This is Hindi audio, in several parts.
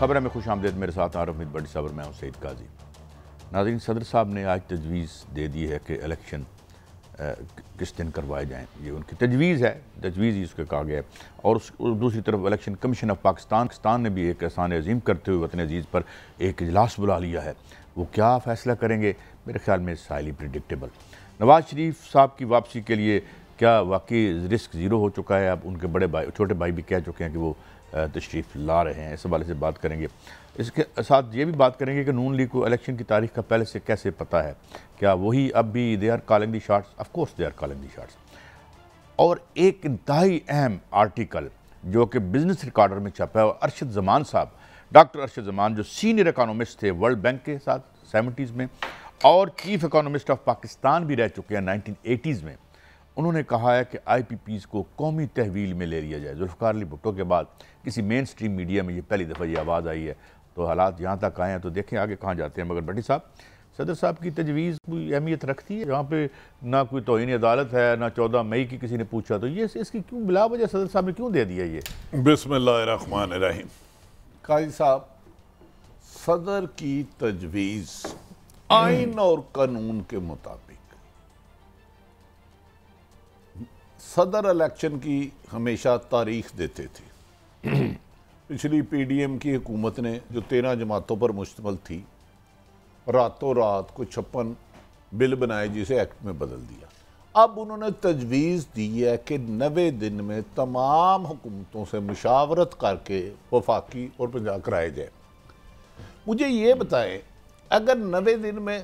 खबर में खुश आमदेद मेरे साथ आर अमित बड़ी साबर मैं हूँ सैद काजी नाजीन सदर साहब ने आज तजवीज़ दे दी है कि इलेक्शन किस दिन करवाए जाएँ ये उनकी तजवीज़ है तजवीज़ ही उसके कहा गया है और उस दूसरी तरफ election commission of Pakistan Pakistan ने भी एक एहसान अजीम करते हुए वतन अजीज़ पर एक इजलास बुला लिया है वो क्या फ़ैसला करेंगे मेरे ख्याल में साइली प्रिडिक्टेबल नवाज़ शरीफ साहब की वापसी के लिए क्या वाकई रिस्क ज़ीरो हो चुका है अब उनके बड़े भाई छोटे भाई भी कह चुके हैं कि वो तशरीफ़ ला रहे हैं इस हवाले से बात करेंगे इसके साथ ये भी बात करेंगे कि नून लीग को इलेक्शन की तारीख का पहले से कैसे पता है क्या वही अब भी they are calling the shots of course they are calling the shots और एक इंतहाई अहम आर्टिकल जो कि बिज़नेस रिकॉर्डर में छपा है और अरशद जमान साहब डॉक्टर अरशद जमान जो सीनियर इकानोमिस्ट थे वर्ल्ड बैंक के साथ सेवेंटीज़ में और चीफ इकानोमिस्ट ऑफ पाकिस्तान भी रह चुके हैं नाइनटीन एटीज़ में उन्होंने कहा है कि पी को कौमी तहवील में ले लिया जाए जुल्फ़ार अली भुट्टो के बाद किसी मेन स्ट्रीम मीडिया में ये पहली दफ़ा ये आवाज़ आई है तो हालात यहाँ तक आए हैं तो देखें आगे कहाँ जाते हैं मगर भट्टी साहब सदर साहब की तजवीज़ कोई अहमियत रखती है जहाँ पे ना कोई तोहनी अदालत है ना चौदह मई की किसी ने पूछा तो ये इसकी क्यों बिला वजह सदर साहब ने क्यों दे दिया ये बिसमान रहीम काजी साहब सदर की तजवीज़ हम्म। आइन और कानून के मुताबिक सदर इलेक्शन की हमेशा तारीख देते थे पिछली पीडीएम की हुकूमत ने जो तेरह जमातों पर मुश्तमल थी रातों रात को छप्पन बिल बनाए जिसे एक्ट में बदल दिया अब उन्होंने तजवीज़ दी है कि नवे दिन में तमाम हुकूमतों से मुशावरत करके वफाकी और पंजाब कराए जाए मुझे ये बताएं अगर नवे दिन में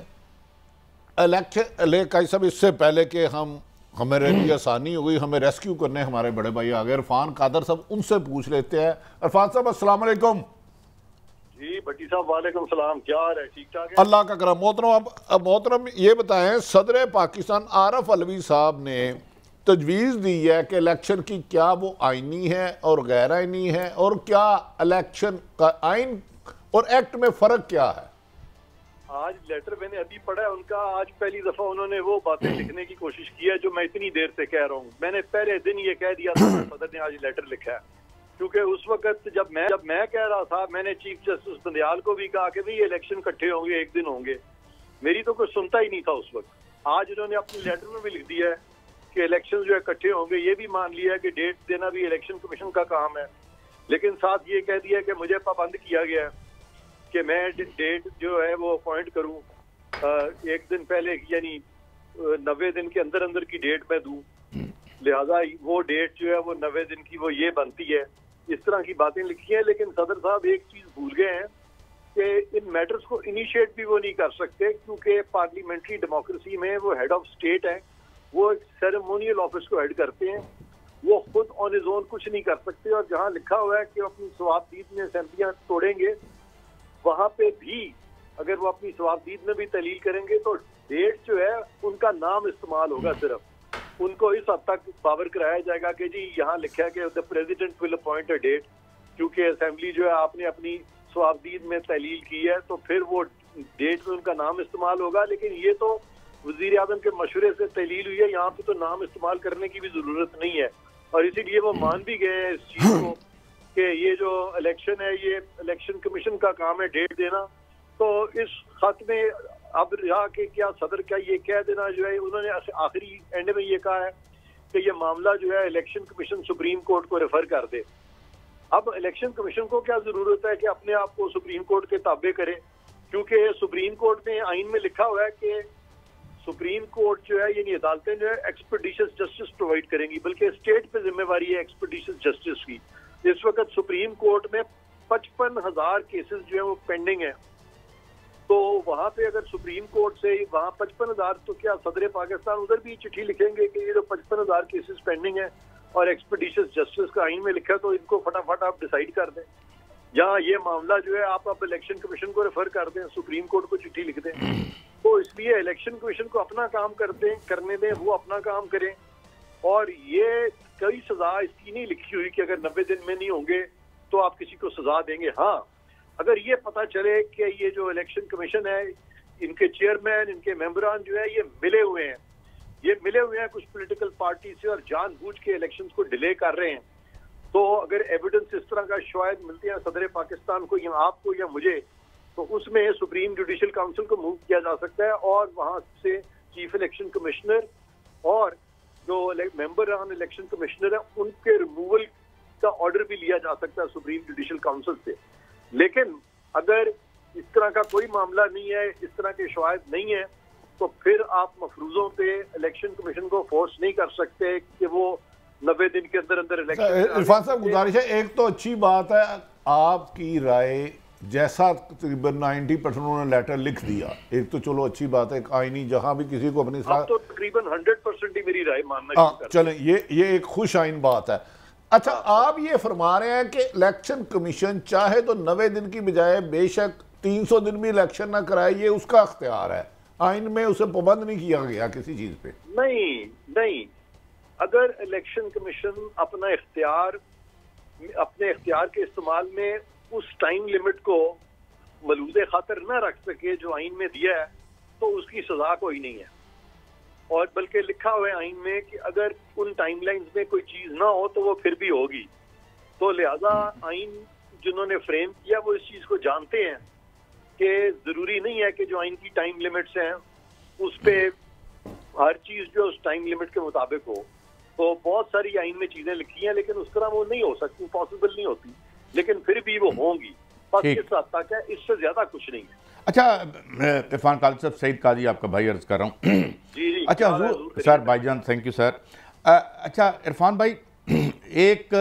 इलेक्शन ले सब इससे पहले कि हम हमें लिए आसानी हो गई हमें रेस्क्यू करने हमारे बड़े भाई आ गए इरफान कादर साहब उनसे पूछ लेते हैं इरफान साहब असलम जी भट्टी साहब वालेकुम सलाम क्या है ठीक ठाक अल्लाह का करम मोहतरम अब मोहतरम ये बताएं सदर पाकिस्तान आरफ अलवी साहब ने तजवीज़ दी है कि इलेक्शन की क्या वो आइनी है और गैर आइनी है और क्या इलेक्शन का आइन और एक्ट में फ़र्क क्या है आज लेटर मैंने अभी पढ़ा है उनका आज पहली दफा उन्होंने वो बातें लिखने की कोशिश की है जो मैं इतनी देर से कह रहा हूँ मैंने पहले दिन ये कह दिया था सदर ने आज लेटर लिखा है क्योंकि उस वक्त जब मैं जब मैं कह रहा था मैंने चीफ जस्टिस बंदयाल को भी कहा कि भाई इलेक्शन इकट्ठे होंगे एक दिन होंगे मेरी तो कोई सुनता ही नहीं था उस वक्त आज उन्होंने अपने लेटर में भी लिख दिया है कि इलेक्शन जो है इकट्ठे होंगे ये भी मान लिया है कि डेट देना भी इलेक्शन कमीशन का काम है लेकिन साथ ये कह दिया कि मुझे पाबंद किया गया है कि मैं डेट जो है वो अपॉइंट करूं एक दिन पहले यानी नबे दिन के अंदर अंदर की डेट मैं दूं लिहाजा वो डेट जो है वो नबे दिन की वो ये बनती है इस तरह की बातें लिखी हैं लेकिन सदर साहब एक चीज़ भूल गए हैं कि इन मैटर्स को इनिशिएट भी वो नहीं कर सकते क्योंकि पार्लियामेंट्री डेमोक्रेसी में वो हेड ऑफ स्टेट है वो एक सेरेमोनियल ऑफिस को हेड करते हैं वो खुद ऑन इज ओन कुछ नहीं कर सकते और जहाँ लिखा हुआ है कि अपनी स्वाब दीद में असेंबलियां तोड़ेंगे वहां पे भी अगर वो अपनी स्वाबदीद में भी तलील करेंगे तो डेट जो है उनका नाम इस्तेमाल होगा हम्म। सिर्फ उनको इस हद तक पावर कराया जाएगा कि जी यहाँ लिखा है कि they will appoint a date क्योंकि असेंबली जो है आपने अपनी स्वाबदीद में तहलील की है तो फिर वो डेट में उनका नाम इस्तेमाल होगा लेकिन ये तो वजीर अजम के मशवरे से तहलील हुई है यहाँ पे तो नाम इस्तेमाल करने की भी जरूरत नहीं है और इसीलिए वो मान भी गए हैं इस चीज को कि ये जो इलेक्शन है ये इलेक्शन कमीशन का काम है डेट देना तो इस खत में अब रहा कि क्या सदर क्या ये कह देना जो है उन्होंने आखिरी एंड में ये कहा है कि ये मामला जो है इलेक्शन कमीशन सुप्रीम कोर्ट को रेफर कर दे अब इलेक्शन कमीशन को क्या जरूरत है कि अपने आप को सुप्रीम कोर्ट के ताबे करे क्योंकि सुप्रीम कोर्ट ने आइन में लिखा हुआ है कि सुप्रीम कोर्ट जो है यानी अदालतें जो है एक्सपर्टिशियस जस्टिस प्रोवाइड करेंगी बल्कि स्टेट पे जिम्मेवारी है एक्सपर्टिशियस जस्टिस की इस वक्त सुप्रीम कोर्ट में पचपन हजार केसेस जो है वो पेंडिंग है तो वहां पे अगर सुप्रीम कोर्ट से वहां पचपन हजार तो क्या सदर पाकिस्तान उधर भी चिट्ठी लिखेंगे कि ये जो पचपन हजार केसेस पेंडिंग है और एक्सपीडिशियस जस्टिस का आइन में लिखा तो इनको फटाफट आप डिसाइड कर दें जहाँ ये मामला जो है आप अब इलेक्शन कमीशन को रेफर कर दें सुप्रीम कोर्ट को चिट्ठी लिख दें हम्म। तो इसलिए इलेक्शन कमीशन को अपना काम करते करने दें वो अपना काम करें और ये कई सजा इसकी नहीं लिखी हुई कि अगर नब्बे दिन में नहीं होंगे तो आप किसी को सजा देंगे हाँ अगर ये पता चले कि ये जो इलेक्शन कमीशन है इनके चेयरमैन इनके मेम्बरान जो है ये मिले हुए हैं ये मिले हुए हैं कुछ पॉलिटिकल पार्टी से और जानबूझ के इलेक्शंस को डिले कर रहे हैं तो अगर एविडेंस इस तरह का शायद मिलते हैं सदर पाकिस्तान को या आपको या मुझे तो उसमें सुप्रीम जुडिशल काउंसिल को मूव किया जा सकता है और वहां से चीफ इलेक्शन कमिश्नर और जो मेंबर ऑन इलेक्शन कमिश्नर है उनके रिमूवल का ऑर्डर भी लिया जा सकता है सुप्रीम जुडिशल काउंसिल से लेकिन अगर इस तरह का कोई मामला नहीं है इस तरह के शवायद नहीं है तो फिर आप मफरूजों पे इलेक्शन कमीशन को फोर्स नहीं कर सकते कि वो नब्बे दिन के अंदर अंदर इलेक्शन इरफान साहब गुजारिश है एक तो अच्छी बात है आपकी राय जैसा तकरीबन 90 परसेंट उन्होंने लेटर लिख दिया एक तो चलो अच्छी बात है आईनी जहां भी किसी को अपनी तो तकरीबन 100 परसेंट ही मेरी राय मानना हाँ चलें ये ये एक खुश आइन बात है अच्छा हाँ, तो- आप ये फरमा रहे हैं कि इलेक्शन कमीशन चाहे तो नवे दिन की बजाय बेशक 300 दिन भी इलेक्शन ना कराए ये उसका अख्तियार है आइन हाँ, में उसे पाबंद नहीं किया गया किसी चीज पे नहीं नहीं अगर इलेक्शन कमीशन अपना इख्तियार अपने इख्तियार के इस्तेमाल में उस टाइम लिमिट को मलूद खातर न रख सके जो आइन में दिया है तो उसकी सजा कोई नहीं है और बल्कि लिखा हुआ है आइन में कि अगर उन टाइमलाइंस में कोई चीज़ ना हो तो वो फिर भी होगी तो लिहाजा आइन जिन्होंने फ्रेम किया वो इस चीज़ को जानते हैं कि ज़रूरी नहीं है कि जो आइन की टाइम लिमिट्स हैं उस पर हर चीज़ जो उस टाइम लिमिट के मुताबिक हो तो बहुत सारी आइन में चीज़ें लिखी हैं लेकिन उस तरह वो नहीं हो सकती पॉसिबल नहीं होती लेकिन फिर भी वो हम्म। होंगी बस इस हद तक है इससे ज्यादा कुछ नहीं है अच्छा मैं इरफान काजी साहब सईद काजी आपका भाई अर्ज कर रहा हूँ अच्छा हजूर सर भाई जान थैंक यू सर अच्छा इरफान भाई एक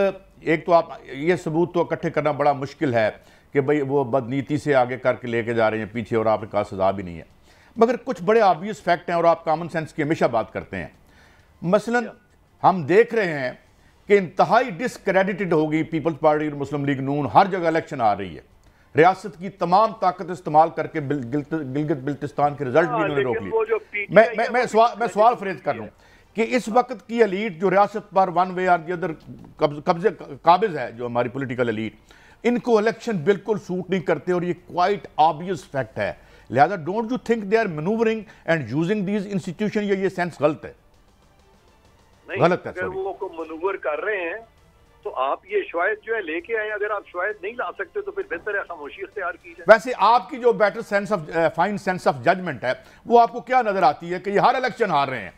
एक तो आप ये सबूत तो इकट्ठे करना बड़ा मुश्किल है कि भाई वो बदनीति से आगे करके लेके जा रहे हैं पीछे और आपके कहा सजा भी नहीं है मगर कुछ बड़े ऑबियस फैक्ट हैं और आप कॉमन सेंस की हमेशा बात करते हैं मसला अच्छा। हम देख रहे हैं कि इंतहाई डिसक्रेडिटेड हो गई पीपल्स पार्टी और मुस्लिम लीग नून हर जगह इलेक्शन आ रही है रियासत की तमाम ताकत इस्तेमाल करके गिलगित बिल्तिस्तान के रिजल्ट भी उन्होंने हाँ, रोक लिया मैं मैं मैं सवाल मैं सवाल फ्रेज कर रहा हूँ कि इस वक्त की अलीट जो रियासत पर वन वे आर अदर कब्जे काबिज है जो हमारी पोलिटिकल अलीट इनको इलेक्शन बिल्कुल सूट नहीं करते और ये क्वाइट ऑबियस फैक्ट है लिहाजा don't you think they are manoeuvring and using these institution ये सेंस गलत है नहीं गलत है वो मनूवर कर रहे हैं तो आप ये शायद जो है लेके आए अगर आप शायद नहीं ला सकते तो फिर बेहतर है खामोशी अख्तियार की जाए वैसे आपकी जो better sense of fine sense of judgement है वो आपको क्या नजर आती है कि ये हर इलेक्शन हार रहे हैं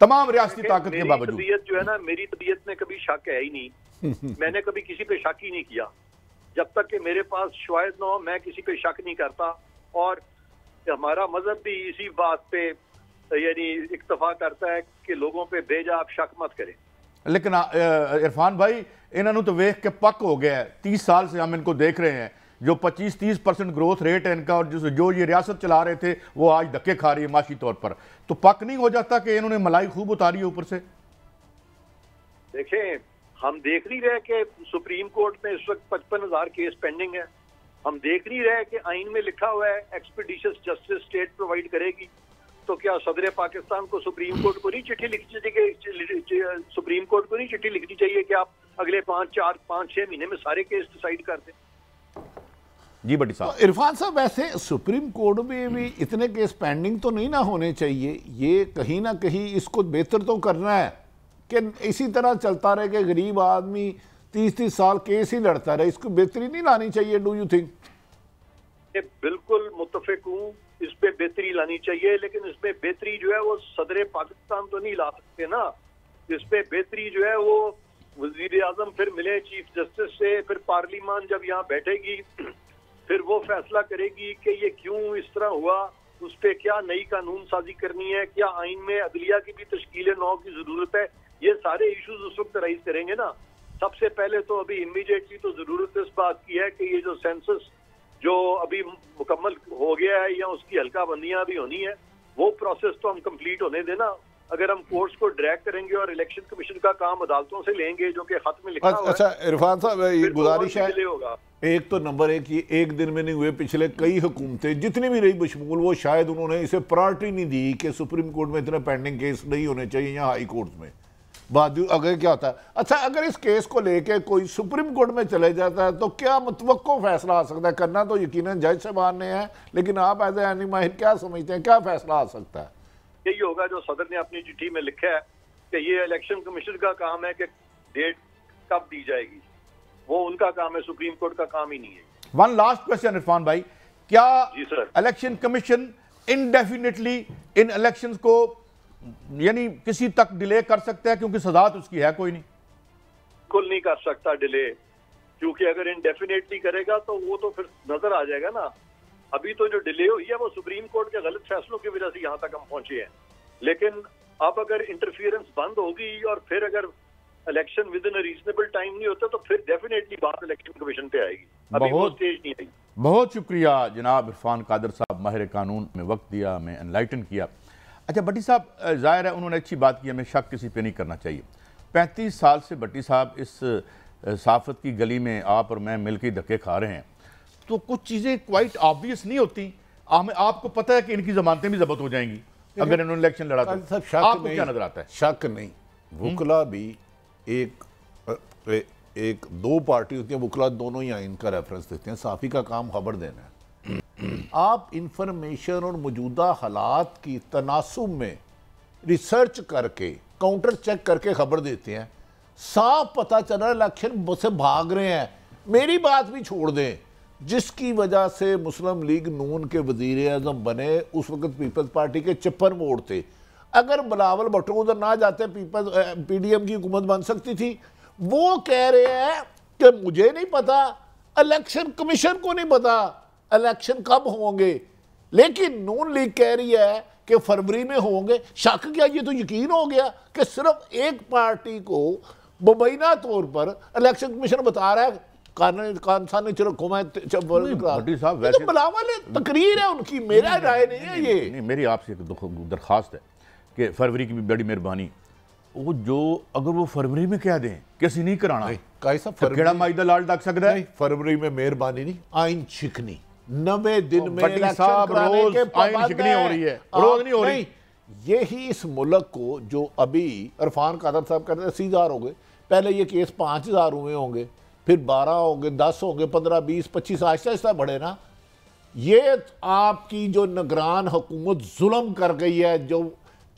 तमाम रियासती ताकत के बावजूद तबीयत जो है ना मेरी तबीयत में कभी शक है ही नहीं मैंने कभी किसी पे शक ही नहीं किया जब तक कि मेरे पास शायद ना हो मैं किसी पे शक नहीं करता और हमारा मजहब भी इसी बात पे तो यानी इक्तफा करता है कि लोगों पर भेजा आप शक मत करें लेकिन इरफान भाई इन्होंने तो वेख के पक हो गया है तीस साल से हम इनको देख रहे हैं जो 25-30 परसेंट ग्रोथ रेट है इनका और जो जो ये रियासत चला रहे थे वो आज धक्के खा रही है माशी तौर पर तो पक नहीं हो जाता कि इन्होंने मलाई खूब उतारी है ऊपर से देखें हम देख नहीं रहे कि सुप्रीम कोर्ट में इस वक्त पचपन हजार केस पेंडिंग है हम देख नहीं रहे कि आइन में लिखा हुआ है एक्सपीडिशियस जस्टिस स्टेट प्रोवाइड करेगी तो क्या सदर पाकिस्तान को सुप्रीम कोर्ट को नहीं चिट्ठी लिखनी चाहिए सुप्रीम कोर्ट को नहीं चिट्ठी लिखनी चाहिए कि आप अगले पाँच चार पाँच छह महीने में सारे केस डिसाइड कर दें जी बटी साहब तो इरफान साहब वैसे सुप्रीम कोर्ट में भी इतने केस पेंडिंग तो नहीं ना होने चाहिए ये कहीं ना कहीं इसको बेहतर तो करना है कि इसी तरह चलता रहे कि गरीब आदमी तीस तीस साल केस ही लड़ता रहे इसको बेहतरी नहीं लानी चाहिए डू यू थिंक बिल्कुल मुतफिक हूँ इस पर बेहतरी लानी चाहिए लेकिन इस पे बेहतरी जो है वो सदर पाकिस्तान तो नहीं ला सकते ना इस पे बेहतरी जो है वो वजीर अजम फिर मिले चीफ जस्टिस से फिर पार्लियामान जब यहाँ बैठेगी फिर वो फैसला करेगी कि ये क्यों इस तरह हुआ उस पर क्या नई कानून साजी करनी है क्या आइन में अदलिया की भी तश्कील नौ की जरूरत है ये सारे इशूज उस वक्त राइज करेंगे ना सबसे पहले तो अभी इमीडिएटली तो जरूरत इस बात की है कि ये जो सेंसस जो अभी मुकम्मल हो गया है या उसकी हल्का बंदियां भी होनी है वो प्रोसेस तो हम कंप्लीट होने देना अगर हम कोर्ट्स को ड्रैग करेंगे और इलेक्शन कमीशन का काम अदालतों से लेंगे जो कि खत में लिखा अच्छा, अच्छा इरफान साहब ये गुजारिश है एक तो नंबर एक ये एक दिन में नहीं हुए पिछले कई हुकूमतें जितनी भी रही बशमूल वो शायद उन्होंने इसे प्रायोरिटी नहीं दी कि सुप्रीम कोर्ट में इतने पेंडिंग केस नहीं होने चाहिए या हाई कोर्ट में बावजूद अगर क्या होता है अच्छा अगर इस केस को लेके कोई सुप्रीम कोर्ट में चले जाता है तो क्या मुतवको फैसला आ सकता है करना तो यकीन जज साहबान ने है लेकिन आप एज एनी माहिर क्या समझते हैं क्या फैसला आ सकता है यही होगा जो सदर ने अपनी चिट्ठी में लिखा है कि ये इलेक्शन कमीशन का काम है कि डेट कब दी जाएगी वो उनका काम है सुप्रीम कोर्ट का काम ही नहीं है वन लास्ट क्वेश्चन इरफान भाई क्या इलेक्शन कमीशन इनडेफिनेटली इन इलेक्शंस को यानी किसी तक डिले कर सकते हैं क्योंकि सजा तो उसकी है कोई नहीं कुल नहीं कर सकता डिले क्योंकि अगर इनडेफिनेटली करेगा तो वो तो फिर नजर आ जाएगा ना अभी तो जो डिले हुई है वो सुप्रीम कोर्ट के गलत फैसलों की वजह से यहाँ तक हम पहुंचे हैं लेकिन अब अगर इंटरफियरेंस बंद होगी और फिर अगर election within reasonable time नहीं होता तो फिर डेफिनेटली बात इलेक्शन कमीशन पे आएगी अभी वो स्टेज नहीं आएगी बहुत शुक्रिया जनाब इरफान कादर साहब माहिर कानून में वक्त दिया हमें एनलाइटन किया अच्छा भट्टी साहब ज़ाहिर है उन्होंने अच्छी बात की हमें शक किसी पे नहीं करना चाहिए पैंतीस साल से भट्टी साहब इस साफत की गली में आप और मैं मिल के धक्के खा रहे हैं तो कुछ चीज़ें क्वाइट ऑब्वियस नहीं होती हमें आपको पता है कि इनकी जमानतें भी जब्त हो जाएंगी अगर इन्होंने इलेक्शन लड़ा तो आपको क्या नजर आता है शक नहीं वकला हम्म। भी एक एक दो पार्टी होती है वकला दोनों ही आइन का रेफरेंस देते हैं साफी का काम खबर देना है आप इंफॉर्मेशन और मौजूदा हालात की तनासब में रिसर्च करके काउंटर चेक करके खबर देते हैं साफ पता चल रहा है इलेक्शन से भाग रहे हैं मेरी बात भी छोड़ दें जिसकी वजह से मुस्लिम लीग नून के वजीर अजम बने उस वक्त पीपल्स पार्टी के चप्पन वोट थे अगर बिलावल भट्टो उधर ना जाते पीपल्स पी डी एम की हुकूमत बन सकती थी वो कह रहे हैं कि मुझे नहीं पता इलेक्शन कमीशन को नहीं पता इलेक्शन कब होंगे लेकिन नून लीग कह रही है कि फरवरी में होंगे शक क्या ये तो यकीन हो गया कि सिर्फ एक पार्टी को मुबैना तौर पर इलेक्शन कमीशन बता रहा है फरवरी मेहरबानी में दें किसी नहीं कराना तो फरवरी में मेहरबानी नहीं आइन नवे दिन तो में साहब रोज शिकनी हो रही है रोज नहीं हो रही यही इस मुल्क को जो अभी इरफान कादर साहब कहते हैं अस्सी हज़ार हो गए पहले ये केस पांच हज़ार हुए होंगे फिर बारह होंगे दस होंगे पंद्रह बीस पच्चीस आहिस्ता आहिस्ता बढ़े ना ये आपकी जो निगरान हुकूमत जुल्म कर गई है जो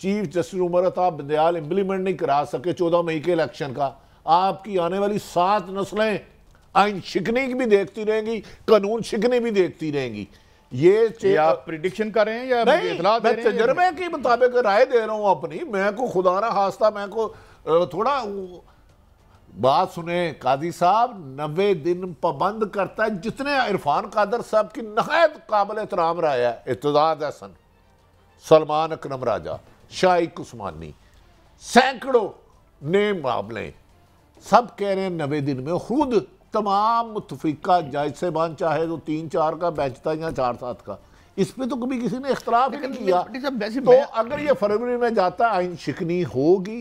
chief justice Umar Ata Bandial implement नहीं करा सके चौदह मई के इलेक्शन का आपकी आने वाली सात नस्लें आइन शिकने की भी देखती रहेंगी कानून शिकने भी देखती रहेंगी ये आप प्रिडिक्शन कर रहे हैं या नहीं, मैं तजर्बे के मुताबिक राय दे रहा हूँ अपनी मैं को खुदा ना हास्ता मैं को थोड़ा बात सुने काजी साहब नबे दिन पाबंद करता है जितने इरफान कादर साहब की नहायत काबिल एहतराम राय है इतजाद हसन सलमान अकरम राजा शाहिक उस्मानी सैकड़ों ने मामले सब कह रहे हैं नबे दिन में खुद तमाम मुतफिका जज से बान चाहे तो तीन चार का बैच था या चार सात का इस पर तो कभी किसी ने इख्तलाफ नहीं किया तो अगर ये फरवरी में जाता आइन शिकनी होगी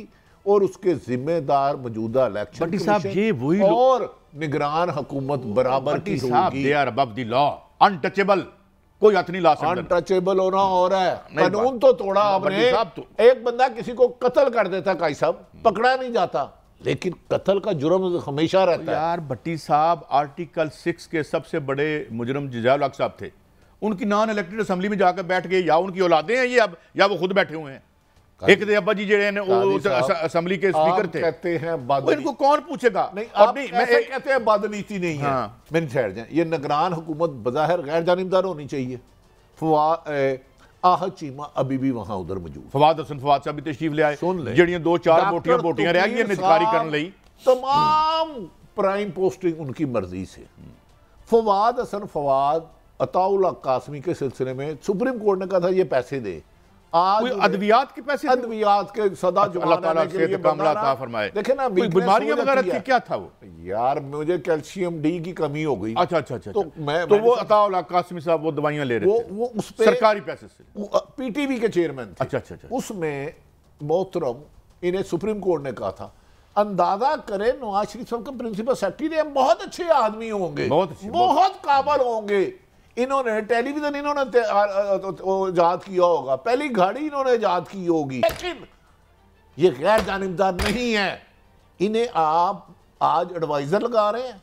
और उसके जिम्मेदार मौजूदा इलेक्शन ये वही और निगरान हुकूमत बराबर की होगी लॉ अनटचेबल कोई हाथ ला सकता अनटचेबल होना और है कानून तो तोड़ा आपने तो- एक बंदा किसी को कत्ल कर देता काई साहब पकड़ा नहीं जाता लेकिन कत्ल का जुर्म तो हमेशा रहता है यार भट्टी साहब आर्टिकल सिक्स के सबसे बड़े मुजरम जजाल हक साहब थे उनकी नॉन इलेक्टेड असम्बली में जाकर बैठ गए या उनकी औलादें हैं ये अब या वो खुद बैठे हुए हैं एक अब्बा जी जड़े असेंबली के स्पीकर थे कहते हैं इनको कौन पूछेगा नहीं आप नहीं मैं ए... कहते हैं बादनीति नहीं हाँ। है मेरी ठहर जाए ये नगरान हुकूमत बज़ाहिर गैर जानबदार होनी चाहिए आह चीमा अभी भी वहां उधर मौजूद फवाद हसन फवाद साहब भी तशरीफ ले जो दो चार मोटिया मोटियां रह गई निजकारी करने तमाम प्राइम पोस्टिंग उनकी मर्जी से फवाद हसन फवाद अताउल कासमी के सिलसिले में सुप्रीम कोर्ट ने कहा था ये पैसे दे अद्वियात के पैसे अद्वियात के सदा फरमाए देखे ना बीमारियां वगैरह क्या था वो यार मुझे कैल्शियम डी की कमी हो गई अच्छा अच्छा अच्छा तो अच्छा। मैं तो वो साहब वो दवाइयां ले रहे वो उस सरकारी पैसे से पीटीवी के चेयरमैन अच्छा, अच्छा अच्छा उसमें मोहतरम इन्हें सुप्रीम कोर्ट ने कहा था अंदाजा करें नवाज शरीफ साहब के प्रिंसिपल सेक्रेटरी बहुत अच्छे आदमी होंगे बहुत बहुत काबल होंगे इन्होंने टेलीविजन इन्होंने ईजाद तो, तो, किया होगा पहली घड़ी इन्होंने ईजाद की होगी लेकिन ये गैर जानबदार नहीं है इन्हें आप आज एडवाइज़र लगा रहे हैं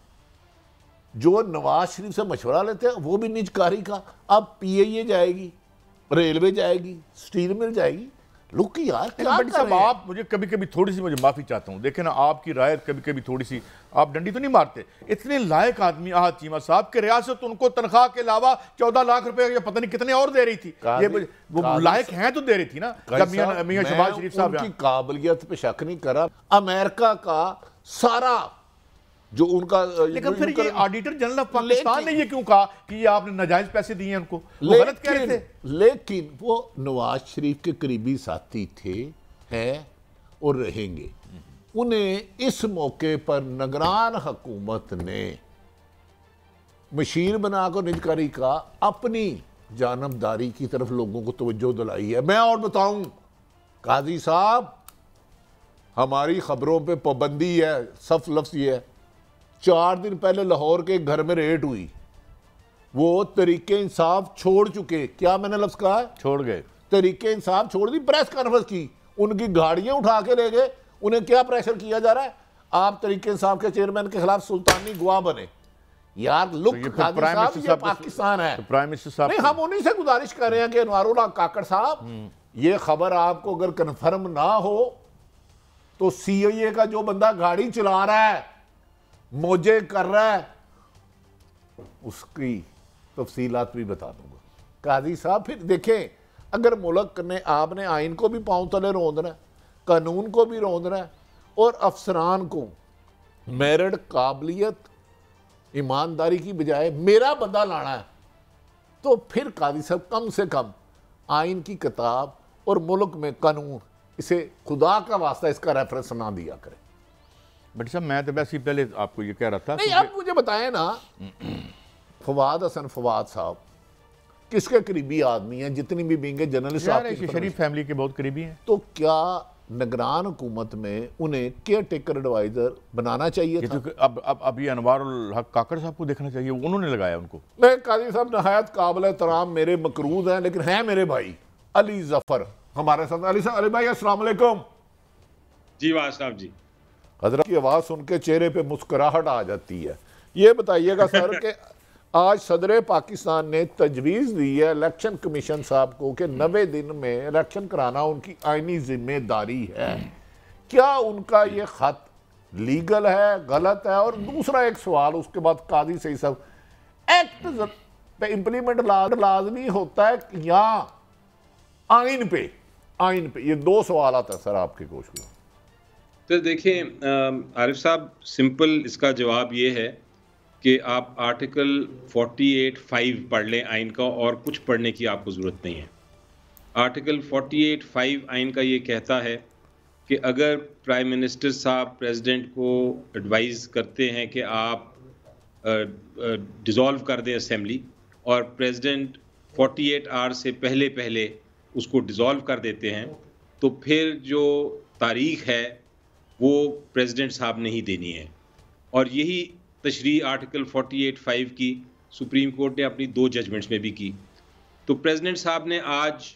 जो नवाज शरीफ से मशवरा लेते हैं वो भी निजकारी का अब पी ए e जाएगी रेलवे जाएगी स्टील मिल जाएगी लुक आप मुझे कभी कभी थोड़ी सी मुझे माफ़ी चाहता हूँ देखे ना आपकी राय कभी कभी थोड़ी सी आप डंडी तो नहीं मारते इतने लायक आदमी आ चीमा साहब के रियासत उनको तनख्वाह के अलावा चौदह लाख रुपए या पता नहीं कितने और दे रही थी ये वो लायक हैं तो दे रही थी ना मियाँ शहबाज शरीफ साहब की काबिलियत पे शक नहीं करा अमेरिका का सारा जो उनका लेकिन फिर ये ऑडिटर जनरल ऑफ पाकिस्तान ने ये क्यों कहा कि ये आपने नाजायज पैसे दिए उनको वो गलत कह रहे थे लेकिन वो नवाज शरीफ के करीबी साथी थे हैं और रहेंगे उन्हें इस मौके पर नगरान हकूमत ने मशीन बनाकर निजकारी का अपनी जानबदारी की तरफ लोगों को तवज्जो दिलाई है मैं और बताऊं काजी साहब हमारी खबरों पर पाबंदी है सफ लफ्ज़ ये है चार दिन पहले लाहौर के घर में रेड हुई वो तरीके इंसाफ छोड़ चुके क्या मैंने लफ्ज कहा छोड़ गए तरीके इंसाफ छोड़ दी प्रेस कॉन्फ्रेंस की उनकी गाड़ियां उठा के ले गए उन्हें क्या प्रेशर किया जा रहा है आप तरीके इंसाफ के चेयरमैन के खिलाफ सुल्तानी गुआ बने यार लुक तो तो पाकिस्तान है प्राइम तो मिनिस्टर साहब नहीं हम उन्हीं से गुजारिश कर रहे हैं कि अनवारुल्ला काकड़ साहब हम्म। ये खबर आपको अगर कन्फर्म ना हो तो सीआईए का जो बंदा गाड़ी चला रहा है मोजे कर रहा है उसकी तफसीलात भी बता दूंगा काजी साहब फिर देखें अगर मुल्क ने आपने आइन को भी पाँव तले रोंदना है कानून को भी रोंदना है और अफसरान को मेरिट काबिलियत ईमानदारी की बजाय मेरा बंदा लाना है तो फिर काजी साहब कम से कम आइन की किताब और मुल्क में कानून इसे खुदा का वास्ता इसका रेफरेंस ना दिया करें बट सर मैं तो वैसे ही पहले आपको ये कह रहा था नहीं आप मुझे बताएं ना फवाद हसन फवाद साहब किसके करीबी आदमी हैं जितनी भी बिंगे जर्नलिस्ट शरीफ फैमिली के बहुत करीबी हैं तो क्या निगरान हुकूमत में उन्हें केयर टेकर एडवाइजर बनाना चाहिए था। तो अब अब अभी अनवार हक काकर साहब को देखना चाहिए उन्होंने लगाया उनको नहीं काजी साहब नहायत काबिल तराम मेरे मकरूज हैं लेकिन हैं मेरे भाई अली जफर हमारे साथ अली साहब अली भाई असलम जी वाह साहब जी हजरत की आवाज़ सुन के चेहरे पर मुस्कुराहट आ जाती है ये बताइएगा सर कि आज सदर पाकिस्तान ने तजवीज़ दी है इलेक्शन कमीशन साहब को कि नबे दिन में इलेक्शन कराना उनकी आइनी जिम्मेदारी है क्या उनका ये ख़त लीगल है गलत है और दूसरा एक सवाल उसके बाद काजी सही साहब एक्ट पे इम्प्लीमेंट लाजमी होता है या आइन पे आइन पे ये दो सवाल आता है सर आपके गोश में तो देखिए आरिफ साहब सिंपल इसका जवाब ये है कि आप आर्टिकल 48.5 फाइव पढ़ लें आइन का और कुछ पढ़ने की आपको ज़रूरत नहीं है आर्टिकल 48.5 फाइव आइन का ये कहता है कि अगर प्राइम मिनिस्टर साहब प्रेसिडेंट को एडवाइस करते हैं कि आप डिज़ोल्व कर दें असम्बली और प्रेसिडेंट 48 आर से पहले पहले उसको डिज़ोल्व कर देते हैं तो फिर जो तारीख है वो प्रेसिडेंट साहब ने ही देनी है और यही तशरी आर्टिकल 48.5 की सुप्रीम कोर्ट ने अपनी दो जजमेंट्स में भी की तो प्रेसिडेंट साहब ने आज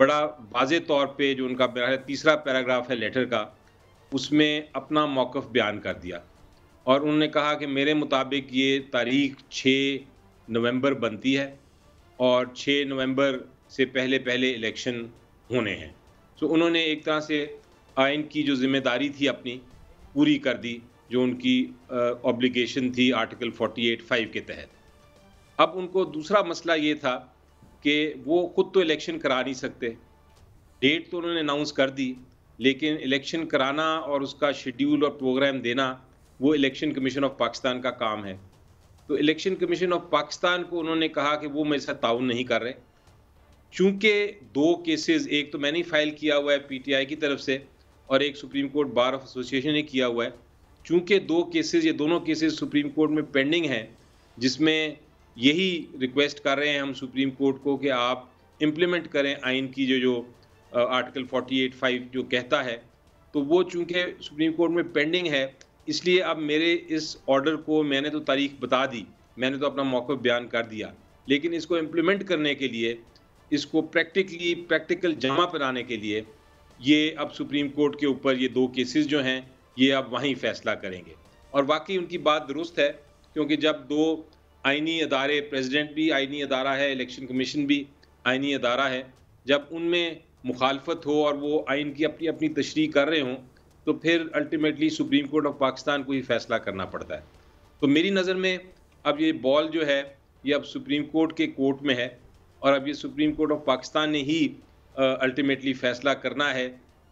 बड़ा वाज तौर पे जो उनका तीसरा पैराग्राफ है लेटर का उसमें अपना मौक़ बयान कर दिया और उन्होंने कहा कि मेरे मुताबिक ये तारीख 6 नवंबर बनती है और 6 नवंबर से पहले पहले इलेक्शन होने हैं तो उन्होंने एक तरह से आयन की जो जिम्मेदारी थी अपनी पूरी कर दी जो उनकी ऑब्लिगेशन थी आर्टिकल 48.5 के तहत अब उनको दूसरा मसला ये था कि वो खुद तो इलेक्शन करा नहीं सकते डेट तो उन्होंने अनाउंस कर दी लेकिन इलेक्शन कराना और उसका शेड्यूल और प्रोग्राम देना वो इलेक्शन कमीशन ऑफ पाकिस्तान का काम है तो इलेक्शन कमीशन ऑफ पाकिस्तान को उन्होंने कहा कि वो मेरे साथ ताउन नहीं कर रहे चूँकि दो केसेस एक तो मैंने फाइल किया हुआ है पीटीआई की तरफ से और एक supreme court bar of association ने किया हुआ है चूँकि दो केसेस ये दोनों केसेस सुप्रीम कोर्ट में पेंडिंग हैं जिसमें यही रिक्वेस्ट कर रहे हैं हम सुप्रीम कोर्ट को कि आप इम्प्लीमेंट करें आइन की जो जो आर्टिकल एट फाइव जो कहता है तो वो चूंकि सुप्रीम कोर्ट में पेंडिंग है इसलिए अब मेरे इस ऑर्डर को मैंने तो तारीख बता दी मैंने तो अपना मौक़ बयान कर दिया लेकिन इसको इम्प्लीमेंट करने के लिए इसको प्रैक्टिकली प्रैक्टिकल जमा बनाने के लिए ये अब सुप्रीम कोर्ट के ऊपर ये दो केसेस जो हैं ये अब वहीं फैसला करेंगे और वाकई उनकी बात दुरुस्त है क्योंकि जब दो आइनी अदारे प्रेसिडेंट भी आइनी अदारा है इलेक्शन कमीशन भी आइनी अदारा है जब उनमें मुखालफत हो और वो आइन की अपनी अपनी तशरी कर रहे हों तो फिर ultimately supreme court of Pakistan को ही फैसला करना पड़ता है तो मेरी नज़र में अब ये बॉल जो है ये अब सुप्रीम कोर्ट के कोर्ट में है और अब ये सुप्रीम कोर्ट ऑफ पाकिस्तान ने ही अल्टीमेटली फैसला करना है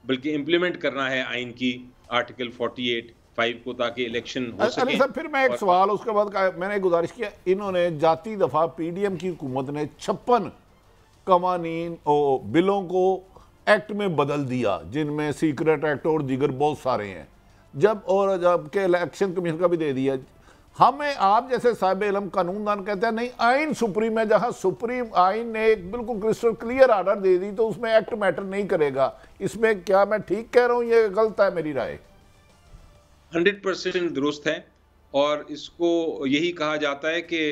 बल्कि इम्प्लीमेंट करना है आइन की आर्टिकल 48 फाइव को ताकि इलेक्शन हो सके सर फिर मैं एक सवाल उसके बाद मैंने गुजारिश किया इन्होंने जाती दफ़ा पीडीएम की हुकूमत ने छप्पन कवानीन बिलों को एक्ट में बदल दिया जिनमें सीक्रेट एक्ट और जिगर बहुत सारे हैं जब और जबकि इलेक्शन कमीशन का भी दे दिया हमें आप जैसे साहब इलम कानूनदान कहते हैं नहीं आइन सुप्रीम है जहां सुप्रीम आइन ने एक बिल्कुल क्रिस्टल क्लियर आर्डर दे दी तो उसमें एक्ट मैटर नहीं करेगा इसमें क्या मैं ठीक कह रहा हूं ये गलत है मेरी राय हंड्रेड परसेंट दुरुस्त है और इसको यही कहा जाता है कि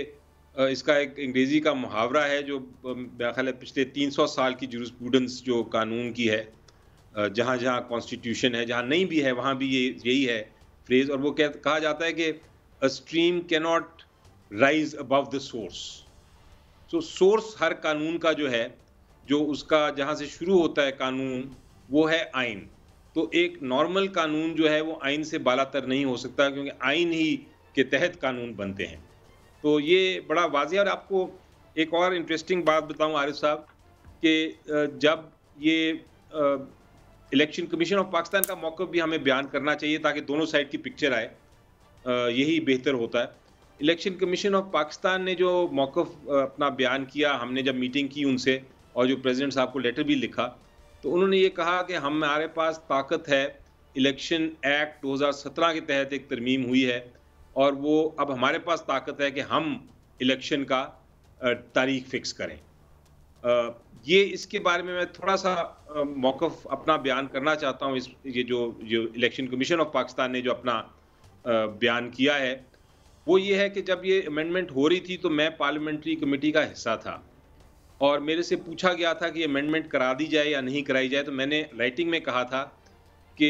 इसका एक अंग्रेजी का मुहावरा है जो मेरा ख्याल है पिछले 300 साल की जूरिस्प्रूडेंस जो कानून की है जहाँ जहाँ कॉन्स्टिट्यूशन है जहाँ नहीं भी है वहाँ भी ये यही है फ्रेज और वो कह कहा जाता है कि a stream cannot rise above the source. So source हर कानून का जो है जो उसका जहाँ से शुरू होता है कानून वो है आइन तो एक नॉर्मल कानून जो है वो आइन से बालातर नहीं हो सकता क्योंकि आइन ही के तहत कानून बनते हैं तो ये बड़ा वाजिया और आपको एक और इंटरेस्टिंग बात बताऊं आरिफ साहब कि जब ये इलेक्शन कमीशन ऑफ पाकिस्तान का मौकफ भी हमें बयान करना चाहिए ताकि दोनों साइड की पिक्चर आए यही बेहतर होता है इलेक्शन कमीशन ऑफ पाकिस्तान ने जो मौकफ अपना बयान किया हमने जब मीटिंग की उनसे और जो प्रेसिडेंट साहब को लेटर भी लिखा तो उन्होंने ये कहा कि हमारे पास ताकत है इलेक्शन एक्ट 2017 के तहत एक तरमीम हुई है और वो अब हमारे पास ताकत है कि हम इलेक्शन का तारीख फिक्स करें ये इसके बारे में मैं थोड़ा सा मौक़ अपना बयान करना चाहता हूँ इस ये जो जो इलेक्शन कमीशन ऑफ पाकिस्तान ने जो अपना बयान किया है वो ये है कि जब ये अमेंडमेंट हो रही थी तो मैं पार्लियामेंट्री कमेटी का हिस्सा था और मेरे से पूछा गया था कि अमेंडमेंट करा दी जाए या नहीं कराई जाए तो मैंने राइटिंग में कहा था कि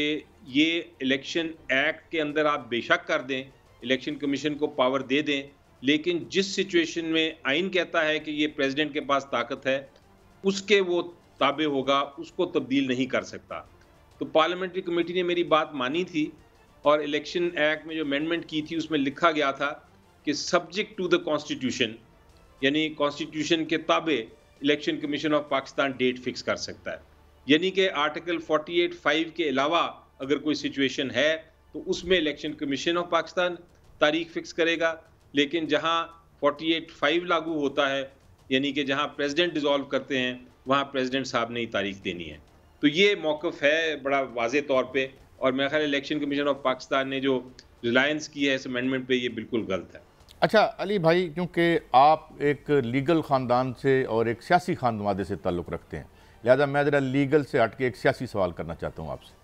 ये इलेक्शन एक्ट के अंदर आप बेशक कर दें इलेक्शन कमीशन को पावर दे दें लेकिन जिस सिचुएशन में आइन कहता है कि ये प्रेसिडेंट के पास ताकत है उसके वो ताबे होगा उसको तब्दील नहीं कर सकता तो पार्लियामेंट्री कमेटी ने मेरी बात मानी थी और इलेक्शन एक्ट में जो अमेंडमेंट की थी उसमें लिखा गया था कि सब्जेक्ट टू द कॉन्स्टिट्यूशन यानी कॉन्स्टिट्यूशन के ताबे election commission of Pakistan date fix कर सकता है यानी कि आर्टिकल 48.5 के अलावा अगर कोई सिचुएशन है तो उसमें इलेक्शन कमीशन ऑफ पाकिस्तान तारीख फिक्स करेगा लेकिन जहां 48.5 लागू होता है यानी कि जहां प्रेसिडेंट डिज़ोल्व करते हैं वहां प्रेसिडेंट साहब ने ही तारीख देनी है तो ये मौक़ है बड़ा वाज तौर पर और मेरा ख्याल इलेक्शन कमीशन ऑफ पाकिस्तान ने जो रिलायंस की है इस अमेंडमेंट पे ये बिल्कुल गलत है अच्छा अली भाई क्योंकि आप एक लीगल ख़ानदान से और एक सियासी खानदे से ताल्लुक़ रखते हैं लिहाजा मैं ज़रा लीगल से हट के एक सियासी सवाल करना चाहता हूँ आपसे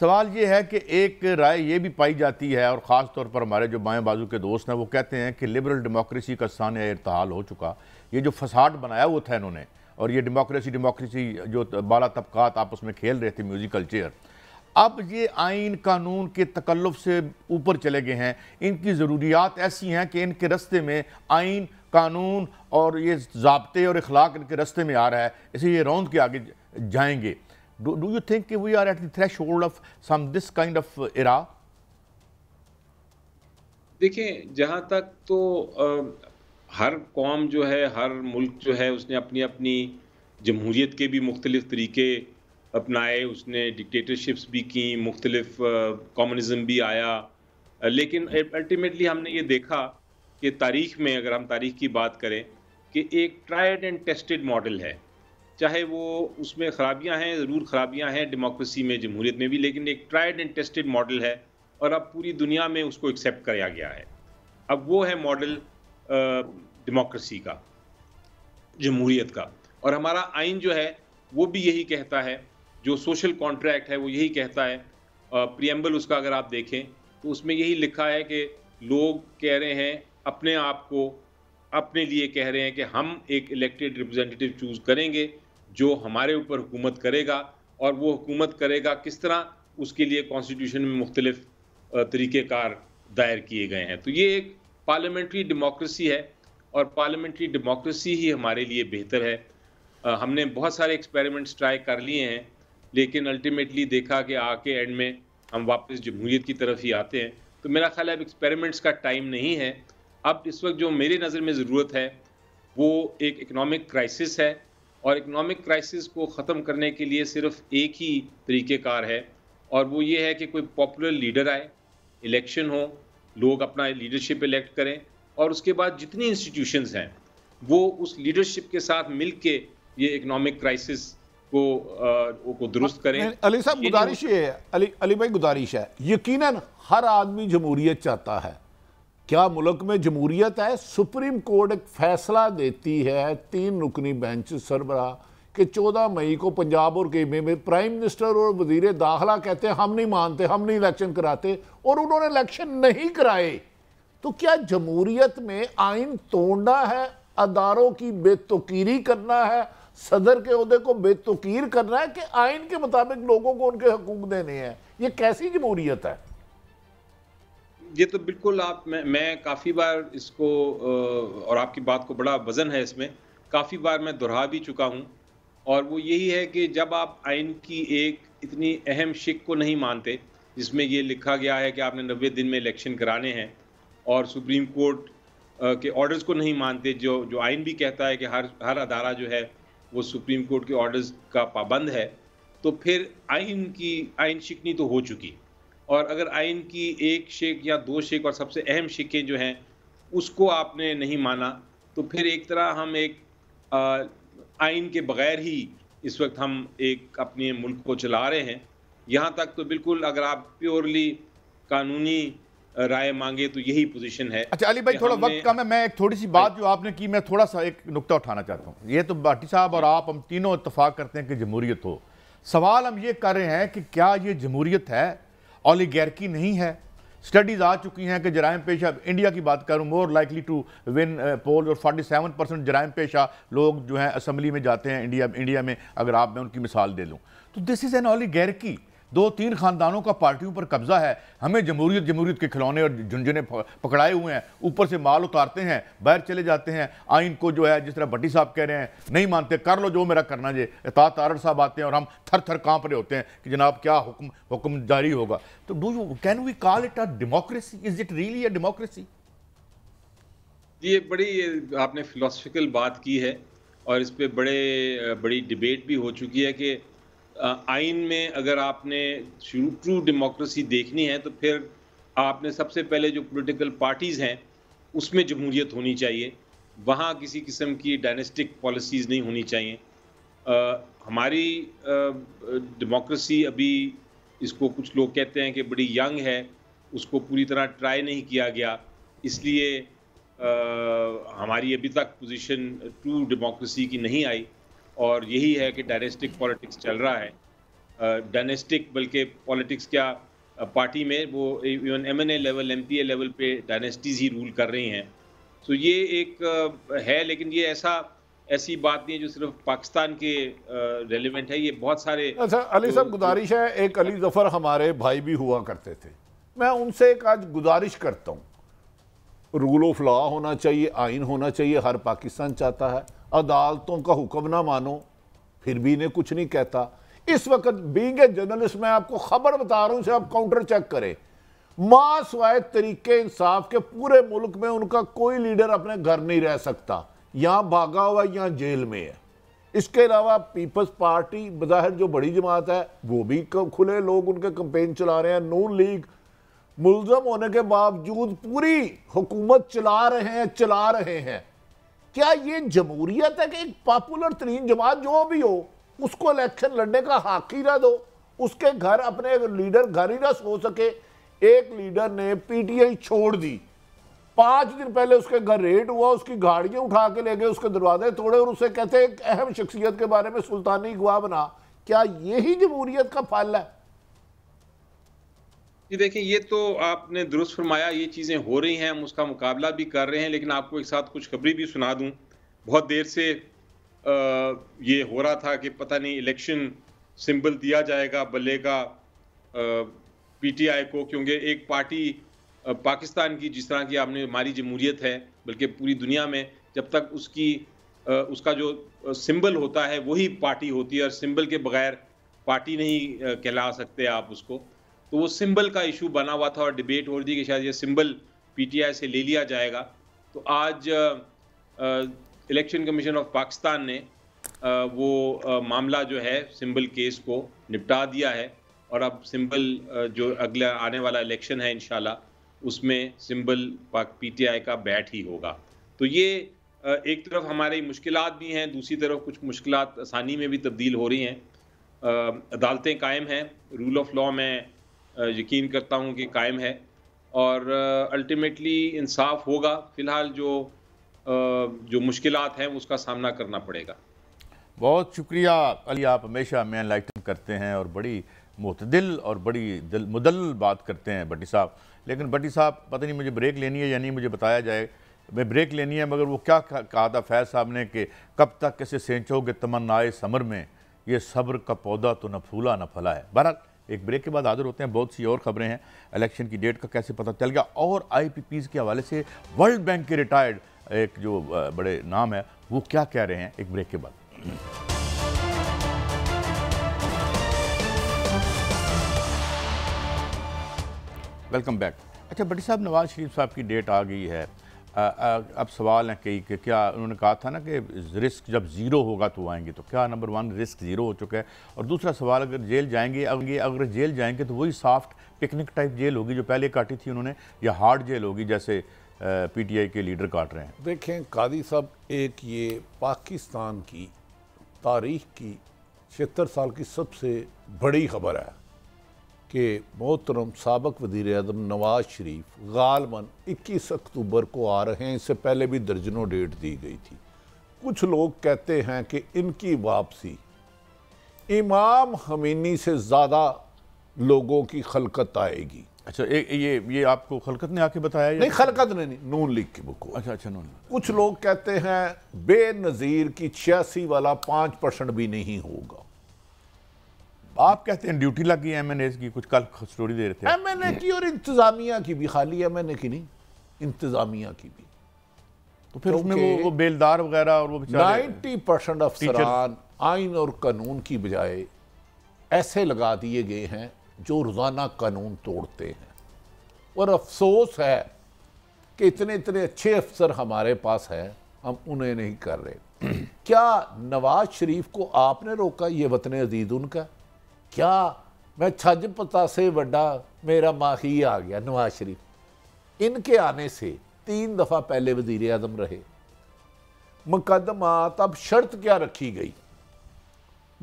सवाल ये है कि एक राय ये भी पाई जाती है और ख़ास तौर पर हमारे जो बाएँ बाजू के दोस्त हैं वो कहते हैं कि लिबरल डेमोक्रेसी का सान इरतहाल हो चुका ये जो फसाट बनाया वो था इन्होंने और ये डेमोक्रेसी डेमोक्रेसी जो बाला तबकात आपस में खेल रहे थे म्यूज़िकल चेयर अब ये आइन कानून के तकल्लफ से ऊपर चले गए हैं इनकी ज़रूरियात ऐसी हैं कि इनके रस्ते में आइन कानून और ये जबते और इखलाक इनके रस्ते में आ रहा है इसे ये रौंद के आगे जाएंगे do you think we are at threshold of some this kind of era देखें जहाँ तक तो आ, हर कौम जो है हर मुल्क जो है उसने अपनी अपनी जमहूरीत के भी मुख्तलिफ तरीके अपनाए उसने डिक्टेटरशिप्स भी की मुख्तलिफ कम्युनिज्म भी आया लेकिन अल्टीमेटली हमने ये देखा कि तारीख में अगर हम तारीख की बात करें कि एक ट्राइड एंड टेस्टेड मॉडल है चाहे वो उसमें ख़राबियां हैं ज़रूर ख़राबियां हैं डेमोक्रेसी में जमहूरीत में भी लेकिन एक ट्राइड एंड टेस्टेड मॉडल है और अब पूरी दुनिया में उसको एक्सेप्ट कराया गया है अब वो है मॉडल डेमोक्रेसी का जमहूरीत का और हमारा आइन जो है वो भी यही कहता है जो सोशल कॉन्ट्रैक्ट है वो यही कहता है प्रियम्बल उसका अगर आप देखें तो उसमें यही लिखा है कि लोग कह रहे हैं अपने आप को अपने लिए कह रहे हैं कि हम एक इलेक्टेड रिप्रेजेंटेटिव चूज़ करेंगे जो हमारे ऊपर हुकूमत करेगा और वो हुकूमत करेगा किस तरह उसके लिए कॉन्स्टिट्यूशन में मुख्तलिफ तरीक़ेकार दायर किए गए हैं तो ये एक पार्लियामेंट्री डेमोक्रेसी है और पार्लियामेंट्री डेमोक्रेसी ही हमारे लिए बेहतर है हमने बहुत सारे एक्सपेरिमेंट्स ट्राई कर लिए हैं लेकिन अल्टीमेटली देखा कि आके एंड में हम वापस जमहूरीत की तरफ ही आते हैं तो मेरा ख्याल है अब एक्सपेरिमेंट्स का टाइम नहीं है अब इस वक्त जो मेरी नज़र में ज़रूरत है वो एक इकनॉमिक क्राइसिस है और इकनॉमिक क्राइसिस को ख़त्म करने के लिए सिर्फ एक ही तरीक़ेकार है और वो ये है कि कोई पॉपुलर लीडर आए इलेक्शन हो लोग अपना लीडरशिप इलेक्ट करें और उसके बाद जितनी इंस्टीट्यूशंस हैं वो उस लीडरशिप के साथ मिल के ये इकनॉमिक क्राइसिस को आ, को दुरुस्त करें अली साहब गुजारिश ये है अली अली भाई गुजारिश है यकीनन हर आदमी जमहूरियत चाहता है क्या मुल्क में जमहूरियत है सुप्रीम कोर्ट एक फैसला देती है तीन रुकनी बेंच सरबरा कि 14 मई को पंजाब और केबे में प्राइम मिनिस्टर और वजीर दाखला कहते हैं हम नहीं मानते हम नहीं इलेक्शन कराते और उन्होंने इलेक्शन नहीं कराए तो क्या जमहूरियत में आइन तोड़ना है अदारों की बेतुकीरी करना है सदर के अहदे को बेतुकीर करना है कि आइन के मुताबिक लोगों को उनके हकूक देने हैं ये कैसी जमहूरियत है ये तो बिल्कुल आप मैं, मैं काफ़ी बार इसको और आपकी बात को बड़ा वजन है इसमें काफ़ी बार मैं दोहरा भी चुका हूँ और वो यही है कि जब आप आइन की एक इतनी अहम शिक को नहीं मानते जिसमें ये लिखा गया है कि आपने नबे दिन में इलेक्शन कराने हैं और सुप्रीम कोर्ट के ऑर्डर्स को नहीं मानते जो जो आइन भी कहता है कि हर हर अदारा जो है वो सुप्रीम कोर्ट के ऑर्डर्स का पाबंद है तो फिर आइन की आइन शिकनी तो हो चुकी और अगर आइन की एक शेख या दो शेख और सबसे अहम शिक्के जो हैं उसको आपने नहीं माना तो फिर एक तरह हम एक आइन के बगैर ही इस वक्त हम एक अपने मुल्क को चला रहे हैं यहाँ तक तो बिल्कुल अगर आप प्योरली कानूनी राय मांगे तो यही पोजीशन है अच्छा अली भाई थोड़ा वक्त कम है मैं एक थोड़ी सी बात जो आपने की मैं थोड़ा सा एक नुकता उठाना चाहता हूँ ये तो भाटी साहब और आप हम तीनों इतफाक करते हैं कि जमहूरियत हो सवाल हम ये कर रहे हैं कि क्या ये जमहूरियत है गैरकी नहीं है स्टडीज़ आ चुकी हैं कि जराइम पेशा इंडिया की बात करूं more likely to win poll और 47 परसेंट जराइम पेशा लोग जो हैं असम्बली में जाते हैं इंडिया इंडिया में अगर आप मैं उनकी मिसाल दे लूं तो दिस इज़ एन गैरकी दो तीन खानदानों का पार्टियों पर कब्जा है हमें जमहूरियत जमहूरियत के खिलौने और झुंझुने पकड़ाए हुए हैं ऊपर से माल उतारते हैं बाहर चले जाते हैं आइन को जो है जिस तरह भट्टी साहब कह रहे हैं नहीं मानते कर लो जो मेरा करना जे एता आरड़ साहब आते हैं और हम थर थर कांप रहे होते हैं कि जनाब क्या हुक्म हुक्म जारी होगा तो do you can we call it a democracy is it really a democracy ये बड़ी आपने फिलोसफिकल बात की है और इस पर बड़े बड़ी डिबेट भी हो चुकी है कि आइन में अगर आपने ट्रू डेमोक्रेसी देखनी है तो फिर आपने सबसे पहले जो पॉलिटिकल पार्टीज़ हैं उसमें जमहूरियत होनी चाहिए वहाँ किसी किस्म की डायनेस्टिक पॉलिसीज़ नहीं होनी चाहिए आ, हमारी डेमोक्रेसी अभी इसको कुछ लोग कहते हैं कि बड़ी यंग है उसको पूरी तरह ट्राई नहीं किया गया इसलिए आ, हमारी अभी तक पोजीशन ट्रू डेमोक्रेसी की नहीं आई और यही है कि डायनेस्टिक पॉलिटिक्स चल रहा है डायनेस्टिक बल्कि पॉलिटिक्स क्या पार्टी में वो even M N A level M P A level पे डायनेस्टीज़ ही रूल कर रही हैं तो ये एक है लेकिन ये ऐसा ऐसी बात नहीं है जो सिर्फ पाकिस्तान के रेलिवेंट है ये बहुत सारे अच्छा अली साहब तो- गुजारिश है एक अली जफ़र हमारे भाई भी हुआ करते थे मैं उनसे एक आज गुजारिश करता हूँ रूल ऑफ लॉ होना चाहिए आइन होना चाहिए हर पाकिस्तान चाहता है अदालतों का हुक्म ना मानो फिर भी इन्हें कुछ नहीं कहता इस वक्त बींग ए जर्नलिस्ट मैं आपको खबर बता रहा हूं इसे आप काउंटर चेक करें मासवाय तरीके इंसाफ के पूरे मुल्क में उनका कोई लीडर अपने घर नहीं रह सकता यहाँ भागा हुआ यहाँ जेल में है इसके अलावा पीपल्स पार्टी बज़ाहिर जो बड़ी जमात है वो भी खुले लोग उनके कंपेन चला रहे हैं नून लीग मुलजम होने के बावजूद पूरी हुकूमत चला रहे हैं चला रहे हैं क्या ये जमहूरियत है कि एक पॉपुलर तरीन जमात जो भी हो उसको इलेक्शन लड़ने का हाक ही ना दो उसके घर अपने लीडर घर ही ना सो सके एक लीडर ने पीटीआई छोड़ दी पाँच दिन पहले उसके घर रेड हुआ उसकी गाड़ियाँ उठा के ले गए उसके दरवाजे तोड़े और उसे कहते एक अहम शख्सियत के बारे में सुल्तानी गुआ बना क्या यही जमहूरियत का फल है जी देखिए ये तो आपने दुरुस्त फरमाया ये चीज़ें हो रही हैं हम उसका मुकाबला भी कर रहे हैं लेकिन आपको एक साथ कुछ खबरी भी सुना दूं बहुत देर से आ, ये हो रहा था कि पता नहीं इलेक्शन सिंबल दिया जाएगा बल्ले का पीटीआई को क्योंकि एक पार्टी आ, पाकिस्तान की जिस तरह की आपने हमारी जमहूरियत है बल्कि पूरी दुनिया में जब तक उसकी आ, उसका जो सिंबल होता है वही पार्टी होती है और सिंबल के बगैर पार्टी नहीं कहला सकते आप उसको तो वो सिंबल का इशू बना हुआ था और डिबेट हो रही थी कि शायद ये सिंबल पीटीआई से ले लिया जाएगा तो आज इलेक्शन कमीशन ऑफ पाकिस्तान ने आ, वो आ, मामला जो है सिंबल केस को निपटा दिया है और अब सिंबल जो अगला आने वाला इलेक्शन है इन उसमें सिंबल पीटीआई का बैठ ही होगा तो ये एक तरफ हमारी मुश्किल भी हैं दूसरी तरफ कुछ मुश्किल आसानी में भी तब्दील हो रही हैं अदालतें कायम हैं रूल ऑफ लॉ में यकीन करता हूँ कि कायम है और अल्टीमेटली इंसाफ होगा फिलहाल जो जो मुश्किल हैं उसका सामना करना पड़ेगा बहुत शुक्रिया अली आप हमेशा मैन लाइटन करते हैं और बड़ी मतदिल और बड़ी दिल मुदल बात करते हैं भट्टी साहब लेकिन भट्टी साहब पता नहीं मुझे ब्रेक लेनी है या नहीं मुझे बताया जाए मैं ब्रेक लेनी है मगर वो क्या कहा था फैज साहब ने कि कब तक कैसे सेंचोगे तमन्नाए समर में ये सब्र का पौधा तो न फूला न फला है बहरहाल एक ब्रेक के बाद हाजिर होते हैं बहुत सी और खबरें हैं इलेक्शन की डेट का कैसे पता चल गया और आई के हवाले से वर्ल्ड बैंक के रिटायर्ड एक जो बड़े नाम है वो क्या कह रहे हैं एक ब्रेक के बाद वेलकम बैक अच्छा बटी साहब नवाज शरीफ साहब की डेट आ गई है आ, अब सवाल है कि, कि क्या उन्होंने कहा था ना कि रिस्क जब ज़ीरो होगा तो आएंगे तो क्या नंबर वन रिस्क ज़ीरो हो चुका है और दूसरा सवाल अगर जेल जाएंगे अगर अगर जेल जाएंगे तो वही सॉफ्ट पिकनिक टाइप जेल होगी जो पहले काटी थी उन्होंने या हार्ड जेल होगी जैसे पीटीआई के लीडर काट रहे हैं देखें कादी साहब एक ये पाकिस्तान की तारीख की छिहत्तर साल की सबसे बड़ी खबर है कि मोहतरम सबक वजीर अजम नवाज शरीफ गालमन इक्कीस अक्टूबर को आ रहे हैं इससे पहले भी दर्जनों डेट दी गई थी कुछ लोग कहते हैं कि इनकी वापसी इमाम हमीनी से ज़्यादा लोगों की खलकत आएगी अच्छा ए, ये ये आपको खलकत ने आके बताया नहीं खलकत ने नहीं नून लीग की बुक अच्छा अच्छा नून कुछ लोग कहते हैं बेनज़ीर की छियासी वाला पाँच परसेंट भी नहीं होगा आप कहते हैं ड्यूटी लग गई एम एन एस की कुछ कल स्टोरी दे रहे थे एम एन ए की और इंतजामिया की भी खाली एम एन ए की नहीं इंतजामिया की भी तो फिर उसमें वो, वो बेलदार वगैरह और वो नाइन्टी परसेंट अफसरान आइन और कानून की बजाय ऐसे लगा दिए गए हैं जो रोज़ाना कानून तोड़ते हैं और अफसोस है कि इतने इतने अच्छे अफसर हमारे पास हैं हम उन्हें नहीं कर रहे क्या नवाज शरीफ को आपने रोका ये वतन अजीज उनका क्या मैं छज पता से बड़ा मेरा माही आ गया नवाज शरीफ इनके आने से तीन दफ़ा पहले वजीर अजम रहे मुकदमा तब शर्त क्या रखी गई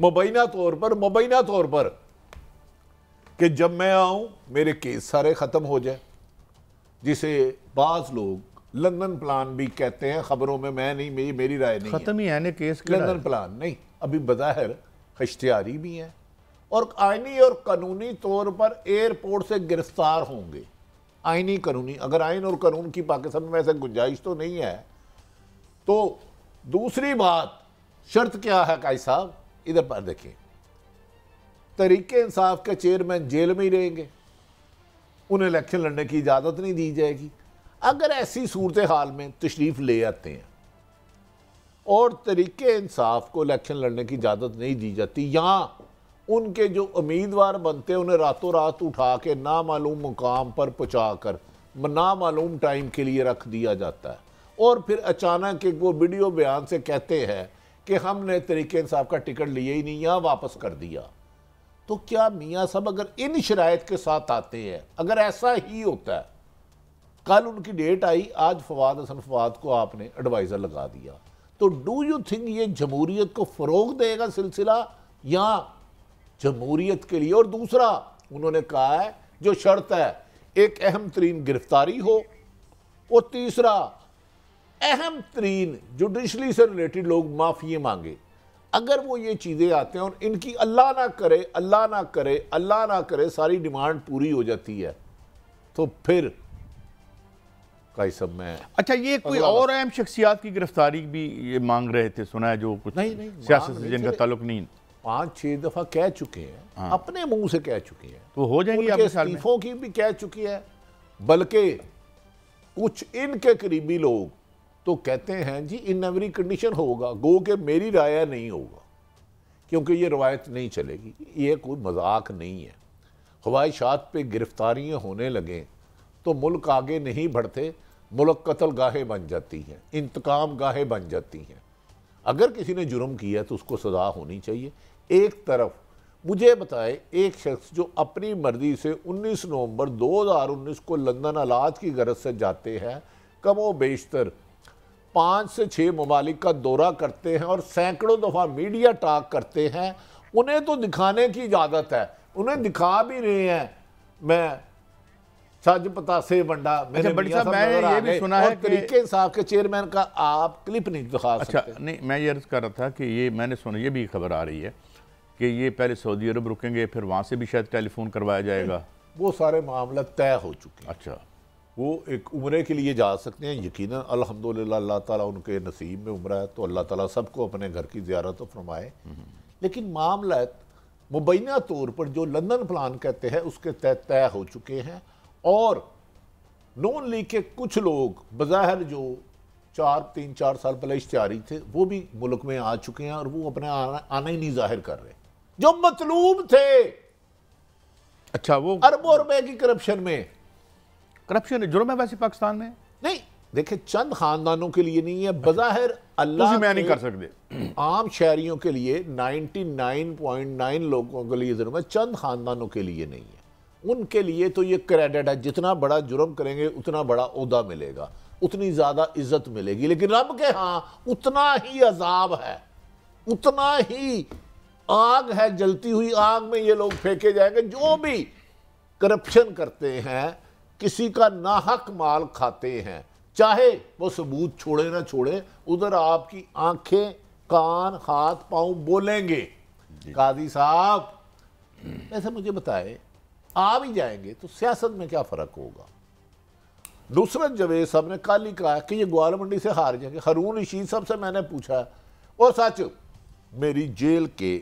मुबैना तौर पर मुबैना तौर पर कि जब मैं आऊं मेरे केस सारे ख़त्म हो जाए जिसे बाज़ लोग लंदन प्लान भी कहते हैं ख़बरों में मैं नहीं मेरी मेरी राय नहीं ख़त्म ही है ना केस लंदन प्लान नहीं अभी बज़ाहिर खश्तियारी भी हैं और आइनी और कानूनी तौर पर एयरपोर्ट से गिरफ्तार होंगे आइनी कानूनी अगर आइन और कानून की पाकिस्तान में ऐसे गुंजाइश तो नहीं है तो दूसरी बात शर्त क्या है काई साहब इधर पर देखें तरीके इंसाफ के चेयरमैन जेल में ही रहेंगे उन्हें इलेक्शन लड़ने की इजाज़त नहीं दी जाएगी अगर ऐसी सूरत हाल में तशरीफ़ ले आते हैं और तरीके इंसाफ को इलेक्शन लड़ने की इजाज़त नहीं दी जाती यहाँ उनके जो उम्मीदवार बनते हैं उन्हें रातों रात उठा के नामालूम मुकाम पर पहुँचा कर नामालूम टाइम के लिए रख दिया जाता है और फिर अचानक एक वो वीडियो बयान से कहते हैं कि हमने तरीके इंसाफ का टिकट लिए ही नहीं यहाँ वापस कर दिया तो क्या मियाँ साहब अगर इन शरात के साथ आते हैं अगर ऐसा ही होता है कल उनकी डेट आई आज फवाद हसन फवाद को आपने एडवाइज़र लगा दिया तो डू यू थिंक ये जमहूरीत को फ़रोग देगा सिलसिला या जमहूरीत के लिए और दूसरा उन्होंने कहा है जो शर्त है एक अहम तरीन गिरफ्तारी हो और तीसरा अहम तरीन जुडिशली से रिलेटेड लोग माफ़ी मांगे अगर वो ये चीज़ें आते हैं और इनकी अल्लाह ना करे अल्लाह ना करे अल्लाह ना करे सारी डिमांड पूरी हो जाती है तो फिर सब में अच्छा ये कोई और अहम शख्सियात की गिरफ्तारी भी ये मांग रहे थे सुना है जो कुछ नहीं नहीं सियासत से जिनका ताल्लुक नहीं पाँच छह दफ़ा कह चुके हैं हाँ। अपने मुंह से कह चुके हैं तो हो जाएंगे इस्तीफों की भी कह चुकी है बल्कि कुछ इनके करीबी लोग तो कहते हैं जी इन एवरी कंडीशन होगा गो के मेरी राय नहीं होगा क्योंकि ये रवायत नहीं चलेगी ये कोई मजाक नहीं है ख्वाहिशात पे गिरफ्तारियां होने लगें तो मुल्क आगे नहीं बढ़ते मुल्क कतल गाहें बन जाती हैं इंतकाम गाहें बन जाती हैं अगर किसी ने जुर्म किया तो उसको सजा होनी चाहिए एक तरफ मुझे बताए एक शख्स जो अपनी मर्जी से 19 नवंबर 2019 को लंदन अलाज की गरज से जाते हैं कमो बेशतर पाँच से छः ममालिक का दौरा करते हैं और सैकड़ों दफ़ा मीडिया टाक करते हैं उन्हें तो दिखाने की इजाज़त है उन्हें दिखा भी रहे हैं मैं सज पता से बंडा अच्छा, मेरे बड़ी साहब ये भी सुना है तरीके साहब के चेयरमैन का आप क्लिप नहीं दिखा अच्छा, सकते नहीं मैं ये अर्ज कर रहा था कि ये मैंने सुना ये भी खबर आ रही है कि ये पहले सऊदी अरब रुकेंगे फिर वहाँ से भी शायद टेलीफोन करवाया जाएगा वो सारे मामला तय हो चुके हैं अच्छा वो एक उम्र के लिए जा सकते हैं यकीन अलहमदिल्ला अल्लाह ताला उनके नसीब में उम्र है तो अल्लाह ताला सबको अपने घर की ज्यारत तो फरमाए लेकिन मामला मुबैना तौर पर जो लंदन प्लान कहते हैं उसके तय तय हो चुके हैं और नॉन लीग के कुछ लोग बज़ाहिर जो चार तीन चार साल पहले इश्तारी थे वो भी मुल्क में आ चुके हैं और वो अपने आना आना ही नहीं जाहिर कर रहे जो मतलूब थे अच्छा वो अरबों रुपए की करप्शन में करप्शन जुर्म है वैसे पाकिस्तान में नहीं देखे चंद खानदानों के लिए नहीं है अच्छा। बजाहिर अल्लाह मैं नहीं कर सकते आम शहरियों के लिए 99.9 लोगों के लिए जुर्म है चंद खानदानों के लिए नहीं है उनके लिए तो ये क्रेडिट है जितना बड़ा जुर्म करेंगे उतना बड़ा उहदा मिलेगा उतनी ज़्यादा इज्जत मिलेगी लेकिन रब के हाँ उतना ही अजाब है उतना ही आग है जलती हुई आग में ये लोग फेंके जाएंगे जो भी करप्शन करते हैं किसी का नाहक माल खाते हैं चाहे वो सबूत छोड़े ना छोड़े उधर आपकी आंखें कान हाथ पांव बोलेंगे काजी साहब ऐसे मुझे बताए आ भी जाएंगे तो सियासत में क्या फ़र्क होगा नुसरत जवेद साहब ने कल ही कहा कि ये ग्वाल मंडी से हार जाएंगे हरून रशीद साहब से मैंने पूछा और सच मेरी जेल के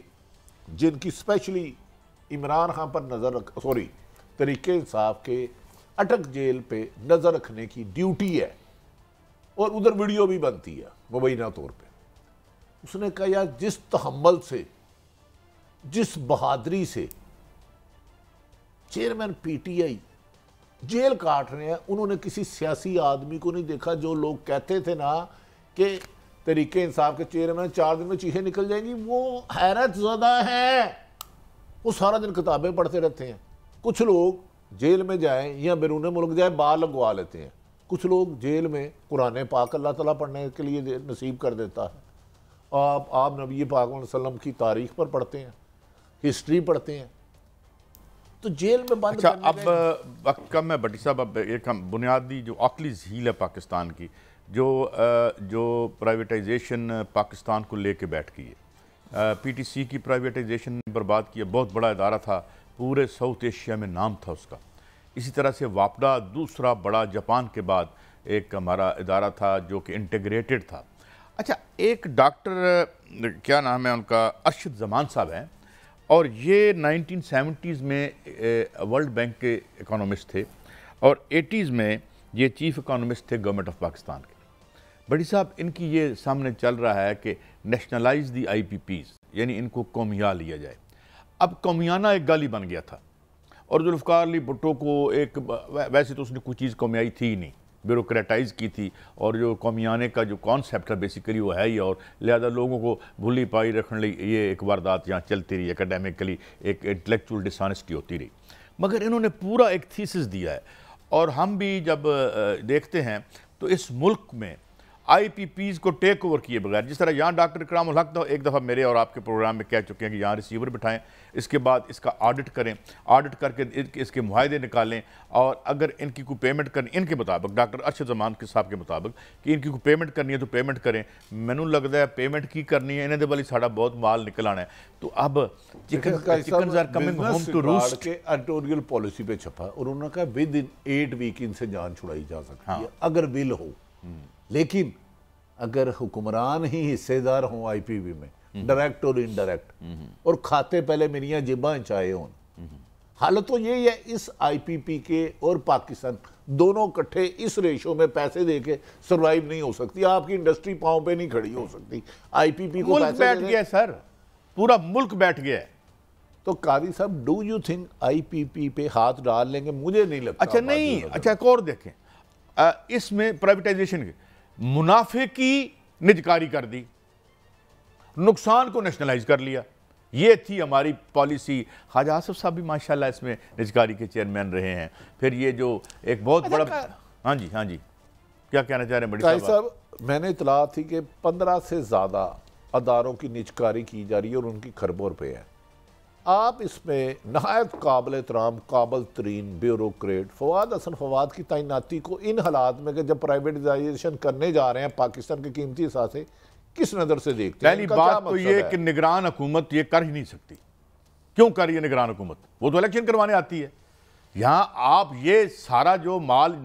जिनकी स्पेशली इमरान खान पर नज़र रख सॉरी तरीके इंसाफ के अटक जेल पे नज़र रखने की ड्यूटी है और उधर वीडियो भी बनती है मुबैना तौर पे उसने कहा यार जिस तहमल से जिस बहादरी से चेयरमैन पीटीआई जेल काट रहे हैं उन्होंने किसी सियासी आदमी को नहीं देखा जो लोग कहते थे ना कि तरीके इंसाफ के चेयरमैन चार दिन में चीखें निकल जाएंगी वो हैरत ज़्यादा है वो सारा दिन किताबें पढ़ते रहते हैं कुछ लोग जेल में जाएं या बैरून मुल्क जाए बाल लगवा लेते हैं कुछ लोग जेल में कुरान पाक अल्लाह तला पढ़ने के लिए नसीब कर देता है आप आप नबी पाक वसलम की तारीख पर पढ़ते हैं हिस्ट्री पढ़ते हैं तो जेल में बंद अच्छा अब वक्त कम है भट्टी साहब अब एक हम बुनियादी जो अकली झील है पाकिस्तान की जो जो प्राइवेटाइजेशन पाकिस्तान को लेके बैठ गई है पीटीसी की प्राइवेटाइजेशन ने बर्बाद किया बहुत बड़ा अदारा था पूरे साउथ एशिया में नाम था उसका इसी तरह से वापडा दूसरा बड़ा जापान के बाद एक हमारा अदारा था जो कि इंटेग्रेटेड था अच्छा एक डॉक्टर क्या नाम है उनका अरशद जमान साहब हैं और ये सेवेंटीज़ में वर्ल्ड बैंक के इकोनॉमिस्ट थे और एटीज़ में ये चीफ इकोनॉमिस्ट थे गवर्नमेंट ऑफ पाकिस्तान के बड़ी साहब इनकी ये सामने चल रहा है कि नेशनलाइज दी आईपीपीस यानी इनको कौमिया लिया जाए अब कौमियाना एक गाली बन गया था और जुल्फकार अली भुट्टो को एक वैसे तो उसने कोई चीज़ कौमियाई थी ही नहीं ब्यूरोक्रेटाइज की थी और जो कौमियाने का जो कॉन्सेप्ट है बेसिकली वो है ही और लिहाजा लोगों को भूली पाई रखने ये एक वारदात यहाँ चलती रही एकेडमिकली एक इंटेलेक्चुअल डिसनेस्टी होती रही मगर इन्होंने पूरा एक थीसिस दिया है और हम भी जब देखते हैं तो इस मुल्क में आईपीपीज को टेक ओवर किए बगैर जिस तरह यहाँ डॉक्टर इकराम हक तो एक दफ़ा मेरे और आपके प्रोग्राम में कह चुके हैं कि यहाँ रिसीवर बिठाएं इसके बाद इसका ऑडिट करें ऑडिट करके इसके मुहिदे निकालें और अगर इनकी को पेमेंट करनी इनके मुताबिक डॉक्टर अरशद जमान के साहब के मुताबिक कि इनकी को पेमेंट करनी है तो पेमेंट करें मैनू लगता है पेमेंट की करनी है इन्हें वाली साढ़ा बहुत माल निकल आना है तो अब एडिटोरियल पॉलिसी पर छपा और उन्होंने कहा विद इन एट वीक इनसे जान छुड़ाई जा सकती हाँ। है अगर विल हो हम्म। लेकिन अगर हुक्मरान ही हिस्सेदार हों आईपीबी में डायरेक्ट हम्म। और इनडायरेक्ट हम्म। और खाते पहले मेरिया जिबा चाहे हों हम्म। हालत तो यही है इस आईपीपी के और पाकिस्तान दोनों इकट्ठे इस रेशो में पैसे दे के सर्वाइव नहीं हो सकती आपकी इंडस्ट्री पाँव पे नहीं खड़ी हो सकती आईपीपी को मुल्क बैठ गया सर पूरा मुल्क बैठ गया तो कादी साहब डू यू थिंक आईपीपी पे हाथ डाल लेंगे मुझे नहीं लगता अच्छा नहीं अच्छा एक और देखें इसमें प्राइवेटाइजेशन के मुनाफे की निजकारी कर दी नुकसान को नेशनलाइज कर लिया ये थी हमारी पॉलिसी हाज आसफ साहब भी माशाल्लाह इसमें निजकारी के चेयरमैन रहे हैं फिर ये जो एक बहुत अच्छा, बड़ा हाँ जी हाँ जी क्या कहना चाह रहे हैं बड़ी साहब मैंने इतला थी कि पंद्रह से ज़्यादा अदारों की निजकारी की जा रही है और उनकी खरबों रुपये है आप इसमें नहायत काबिल तराम काबल तरीन ब्यूरोट फवाद असन फवाद की तैनाती को इन हालात में जब प्राइवेटाइजेशन करने जा रहे हैं पाकिस्तान के कीमती साथे किस नज़र से देखते हैं पहली बात तो ये कि निगरान हुकूमत ये कर ही नहीं सकती क्यों कर है निगरान हुकूमत वो तो इलेक्शन करवाने आती है यहाँ आप ये सारा जो माल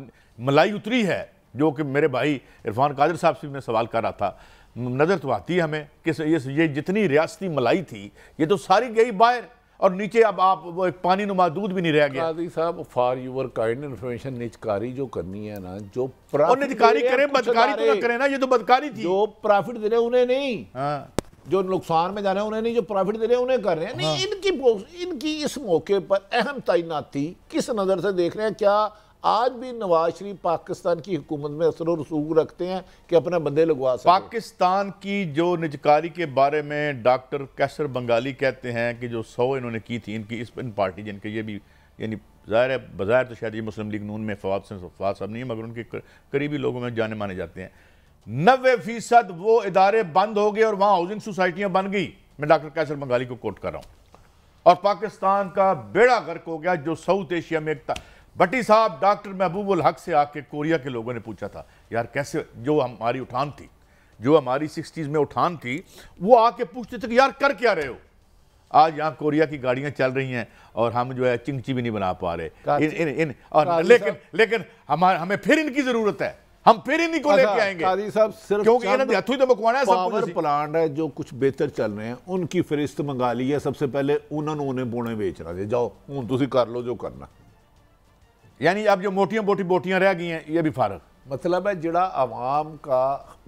मलाई उतरी है जो कि मेरे भाई इरफान कादिर साहब से मैं सवाल कर रहा था नज़र तो आती है हमें कि ये जितनी रियासती मलाई थी ये तो सारी गई बाहर और नीचे अब आप वो एक पानी नुमा दूध भी नहीं रह गया काजी साहब फॉर यूर काइंड इन्फॉर्मेशन निजकारी जो करनी है ना जो और निजकारी करें बदकारी तो ना करें ना ये तो बदकारी थी जो प्रॉफिट दे रहे उन्हें नहीं हाँ। जो नुकसान में जा रहे हैं उन्हें नहीं जो प्रॉफिट दे रहे हैं उन्हें कर रहे हैं नहीं हाँ। इनकी इनकी इस मौके पर अहम तैनाती किस नज़र से देख रहे हैं क्या आज भी नवाज शरीफ पाकिस्तान की हुकूमत में असर रसूख रखते हैं कि अपने बंदे लगवा सकते पाकिस्तान की जो निजकारी के बारे में डॉक्टर कैसर बंगाली कहते हैं कि जो सौ इन्होंने की थी इनकी इस इन पार्टी जिनके ये भी यानी ज़ाहिर है बाज़ाहिर तो शायद ये मुस्लिम लीग नून में फवाद से फवाद साहब नहीं है मगर उनके करीबी लोगों में जाने माने जाते हैं नबे फीसद वो इदारे बंद हो गए और वहाँ हाउसिंग सोसाइटियाँ बन गई मैं डॉक्टर कैसर बंगाली को कोट कर रहा हूँ और पाकिस्तान का बेड़ा गर्क हो गया जो साउथ एशिया में एक था भट्टी साहब डॉक्टर महबूबुल हक से आके कोरिया के लोगों ने पूछा था यार कैसे जो हमारी उठान थी जो हमारी सिक्सटीज़ में उठान थी वो आके पूछते थे कि यार कर क्या रहे हो आज यहाँ कोरिया की गाड़ियाँ चल रही हैं और हम जो है चिंगची भी नहीं बना पा रहे इन इन इन और लेकिन लेकिन हमारे हमें फिर इनकी ज़रूरत है हम फिर इन्हीं को अच्छा, लेके आएंगे सिर्फ क्योंकि तो है पावर प्लांट है जो कुछ बेहतर चल रहे हैं उनकी फिरिस्त मंगा ली है सबसे पहले उन्होंने उन्हें बोने बेच रहा जाओ हूँ तुम कर लो जो करना यानी अब जो मोटियाँ मोटी बोटियाँ रह गई हैं ये भी फारग मतलब है जड़ा आवाम का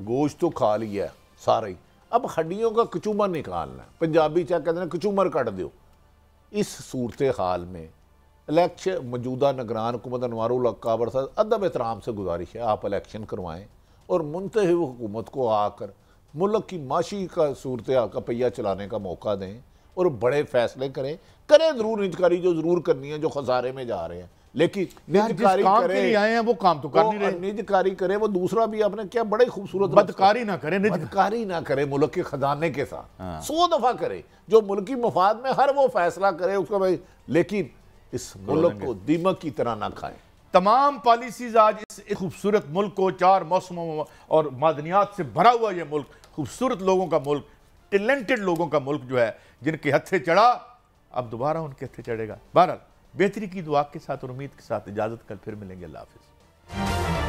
गोश्त तो खा लिया है सारा ही अब हड्डियों का कचूमर निकालना है पंजाबी चाह कहते हैं कचूमर कट दो इस सूरत हाल में इलेक्शन मौजूदा नगरान हुकूमत अनवर काबर साहब अदब एहतराम से गुजारिश है आप इलेक्शन करवाएँ और मुंतब हुकूमत को आकर मुल्क की माशी का सूरत का पहिया चलाने का मौका दें और बड़े फैसले करें करें ज़रूर निजकारी जो ज़रूर करनी है जो खसारे में जा रहे हैं लेकिन निजकारी करे आए हैं वो काम तो कर नहीं रहे निजकारी करे वो दूसरा भी आपने क्या बड़े खूबसूरत बदकारी ना करे बदकारी ना करे मुल्क के खजाने के साथ हाँ। सौ दफा करे जो मुल्क मफाद में हर वो फैसला करे उसका भाई लेकिन इस मुल्क को दीमक की तरह ना खाए तमाम पॉलिसीज आज इस खूबसूरत मुल्क को चार मौसमों और मादनियात से भरा हुआ यह मुल्क खूबसूरत लोगों का मुल्क टैलेंटेड लोगों का मुल्क जो है जिनके हथे चढ़ा अब दोबारा उनके हथे चढ़ेगा बहरहाल बेहतरी की दुआ के साथ और उम्मीद के साथ इजाजत कल फिर मिलेंगे अल्लाह हाफिज़